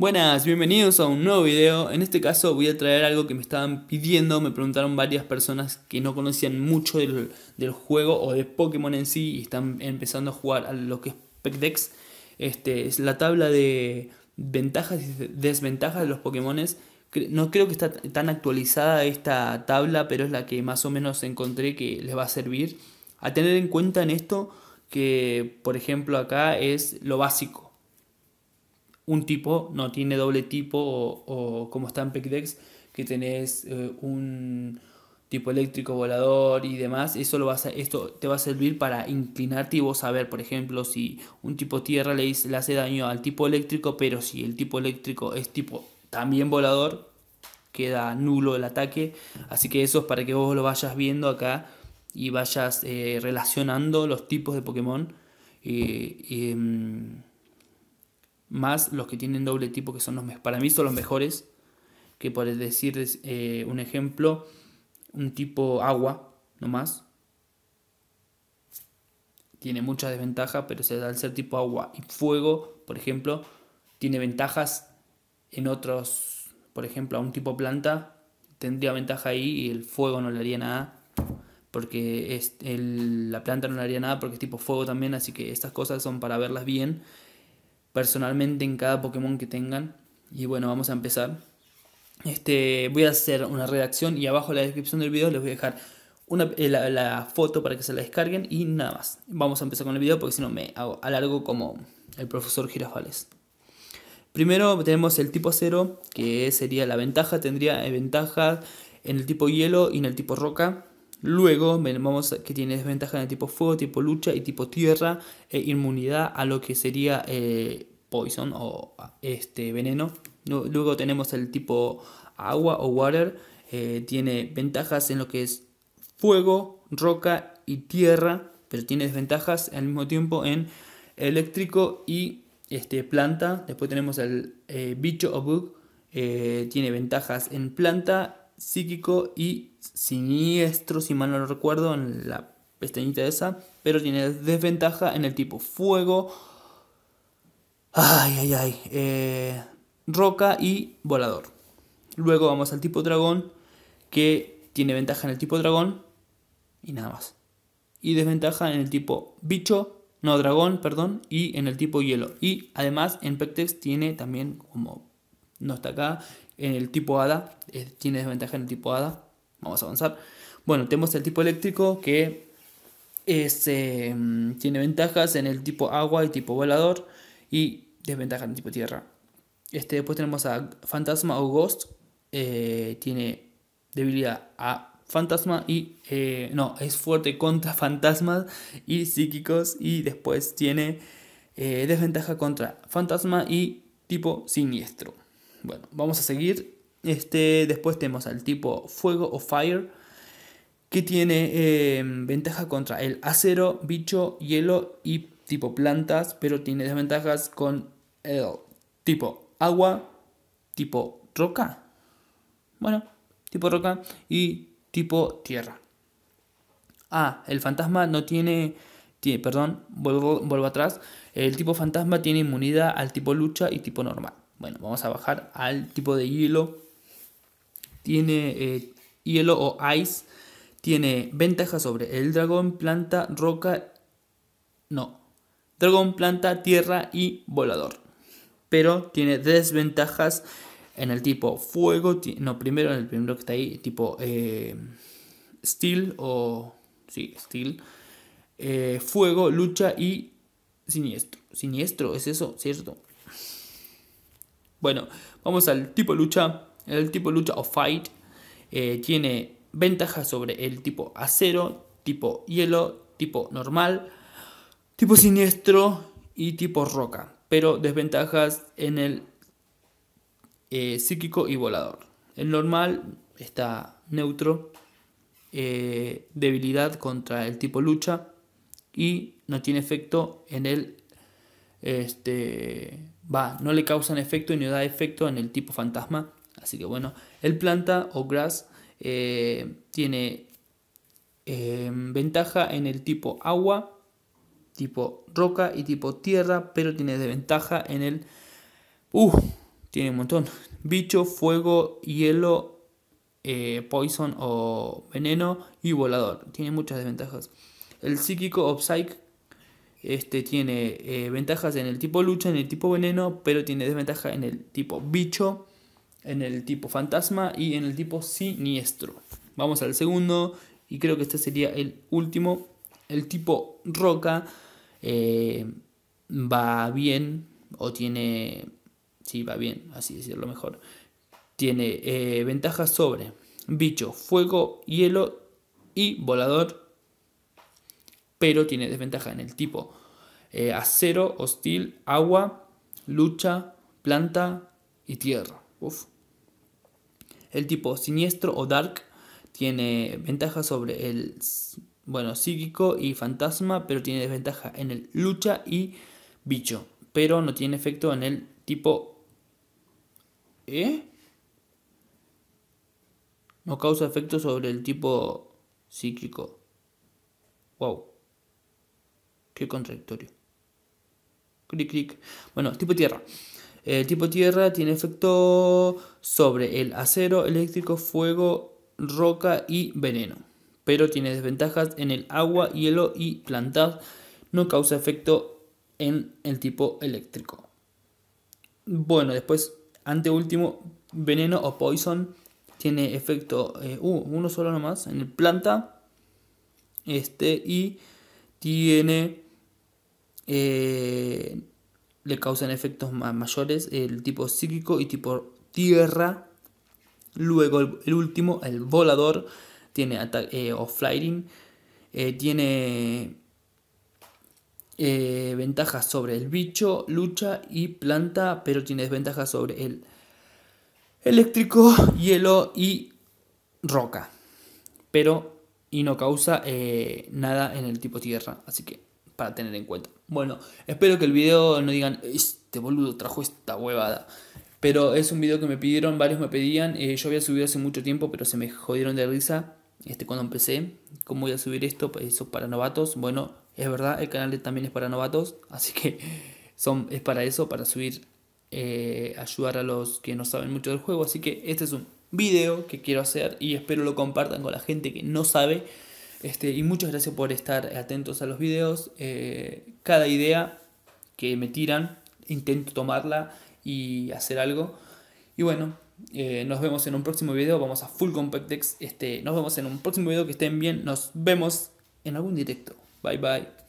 Buenas, bienvenidos a un nuevo video. En este caso voy a traer algo que me estaban pidiendo, me preguntaron varias personas que no conocían mucho del, juego o de Pokémon en sí y están empezando a jugar a lo que es Pecdex. Este, es la tabla de ventajas y desventajas de los Pokémon. No creo que está tan actualizada esta tabla, pero es la que más o menos encontré que les va a servir. A tener en cuenta en esto que, por ejemplo, acá es lo básico un tipo, no tiene doble tipo o, como está en que tenés eh, un tipo eléctrico volador y demás, eso lo vas esto te va a servir para inclinarte y vos saber, por ejemplo, si un tipo tierra le, le hace daño al tipo eléctrico, pero si el tipo eléctrico es tipo también volador, queda nulo el ataque. Así que eso es para que vos lo vayas viendo acá y vayas eh, relacionando los tipos de Pokémon. Eh, em, más los que tienen doble tipo, que son los para mí son los mejores, que por decir eh, un ejemplo, un tipo agua, no más. tiene muchas desventajas, pero al ser tipo agua y fuego, por ejemplo, tiene ventajas en otros, por ejemplo, a un tipo planta tendría ventaja ahí y el fuego no le haría nada, porque la planta no le haría nada porque es tipo fuego también, así que estas cosas son para verlas bien personalmente en cada Pokémon que tengan. Y bueno, vamos a empezar. Este, voy a hacer una redacción y abajo en la descripción del video les voy a dejar eh, la, foto para que se la descarguen y nada más. Vamos a empezar con el video porque si no me alargo como el profesor Girafales. Primero tenemos el tipo acero, que sería la ventaja, tendría ventaja en el tipo hielo y en el tipo roca. Luego vemos que tiene desventaja en el tipo fuego, tipo lucha y tipo tierra, e inmunidad a lo que sería eh, poison o ah, este veneno. Luego tenemos el tipo agua o water. Eh, tiene ventajas en lo que es fuego, roca y tierra, pero tiene desventajas al mismo tiempo en eléctrico y este, planta. Después tenemos el eh, bicho o bug. Eh, tiene ventajas en planta, psíquico y siniestro, si mal no lo recuerdo, en la pestañita esa, pero tiene desventaja en el tipo fuego, Ay, ay, ay. Eh, roca y volador. Luego vamos al tipo dragón, que tiene ventaja en el tipo dragón y nada más. Y desventaja en el tipo bicho, no dragón, perdón, y en el tipo hielo. Y además en Pectex tiene también, como no está acá, en el tipo hada, eh, tiene desventaja en el tipo hada. Vamos a avanzar. Bueno, tenemos el tipo eléctrico que eh, tiene ventajas en el tipo agua y tipo volador y desventaja en tipo tierra. Este, después tenemos a Fantasma o Ghost. Eh, tiene debilidad a Fantasma y... Eh, no, es fuerte contra fantasmas y psíquicos. Y después tiene eh, desventaja contra fantasma y tipo siniestro. Bueno, vamos a seguir. Este, después tenemos al tipo fuego o fire que tiene ventaja contra el acero, bicho, hielo y tipo plantas, pero tiene desventajas con el tipo agua, tipo roca. Bueno, tipo roca y tipo tierra. Ah, el fantasma no tiene, tiene perdón, vuelvo, vuelvo atrás. El tipo fantasma tiene inmunidad al tipo lucha y tipo normal. Bueno, vamos a bajar al tipo de hielo. Tiene eh, hielo o ice. Tiene ventaja sobre el dragón, planta, roca. No, dragón, planta, tierra y volador. Pero tiene desventajas en el tipo fuego, no, primero en el primero que está ahí, tipo eh, steel o, sí, steel, eh, fuego, lucha y siniestro. Siniestro, ¿es eso? ¿Cierto? Bueno, vamos al tipo lucha. El tipo lucha o fight eh, tiene ventajas sobre el tipo acero, tipo hielo, tipo normal, tipo siniestro y tipo roca, pero desventajas en el eh, psíquico y volador. El normal está neutro, eh, debilidad contra el tipo lucha y no tiene efecto en el... Este, va, no le causan efecto ni da efecto en el tipo fantasma. Así que bueno, el planta o grass eh, tiene ventaja en el tipo agua tipo roca y tipo tierra, pero tiene desventaja en el... ¡Uh! Tiene un montón. Bicho, fuego, hielo, eh, poison o veneno y volador. Tiene muchas desventajas. El psíquico o psych este, tiene eh, ventajas en el tipo lucha, en el tipo veneno, pero tiene desventaja en el tipo bicho, en el tipo fantasma y en el tipo siniestro. Vamos al segundo y creo que este sería el último el tipo roca eh, va bien o tiene, sí, va bien, así decirlo mejor, tiene eh, ventajas sobre bicho, fuego, hielo y volador, pero tiene desventaja en el tipo eh, acero, hostil, agua, lucha, planta y tierra. Uf. El tipo siniestro o dark tiene ventajas sobre el bueno, psíquico y fantasma, pero tiene desventaja en el lucha y bicho, pero no tiene efecto en el tipo... ¿Eh? No causa efecto sobre el tipo psíquico. Wow. Qué contradictorio. Clic, clic. Bueno, tipo tierra. El tipo tierra tiene efecto sobre el acero, eléctrico, fuego, roca y veneno pero tiene desventajas en el agua, hielo y plantas. No causa efecto en el tipo eléctrico. Bueno, después, ante último veneno o poison. Tiene efecto, eh, uh, uno solo nomás, en el planta. Este, y tiene, eh, le causan efectos mayores el tipo psíquico y tipo tierra. Luego el último, el volador tiene eh, off flighting eh, tiene eh, ventajas sobre el bicho, lucha y planta, pero tiene desventajas sobre el eléctrico, hielo y roca. Pero y no causa nada en el tipo tierra, así que para tener en cuenta. Bueno, espero que el video no digan, este boludo trajo esta huevada. Pero es un video que me pidieron, varios me pedían, yo había subido hace mucho tiempo, pero se me jodieron de risa este, cuando empecé, ¿cómo voy a subir esto? Pues, eso para novatos. Bueno, es verdad, el canal también es para novatos, así que son, es para eso, para subir, eh, ayudar a los que no saben mucho del juego. Así que este es un video que quiero hacer y espero lo compartan con la gente que no sabe. Este, y muchas gracias por estar atentos a los videos. Eh, cada idea que me tiran, intento tomarla y hacer algo. Y bueno, eh, nos vemos en un próximo video. Vamos a full compact Este, nos vemos en un próximo video. Que estén bien. Nos vemos en algún directo. Bye bye.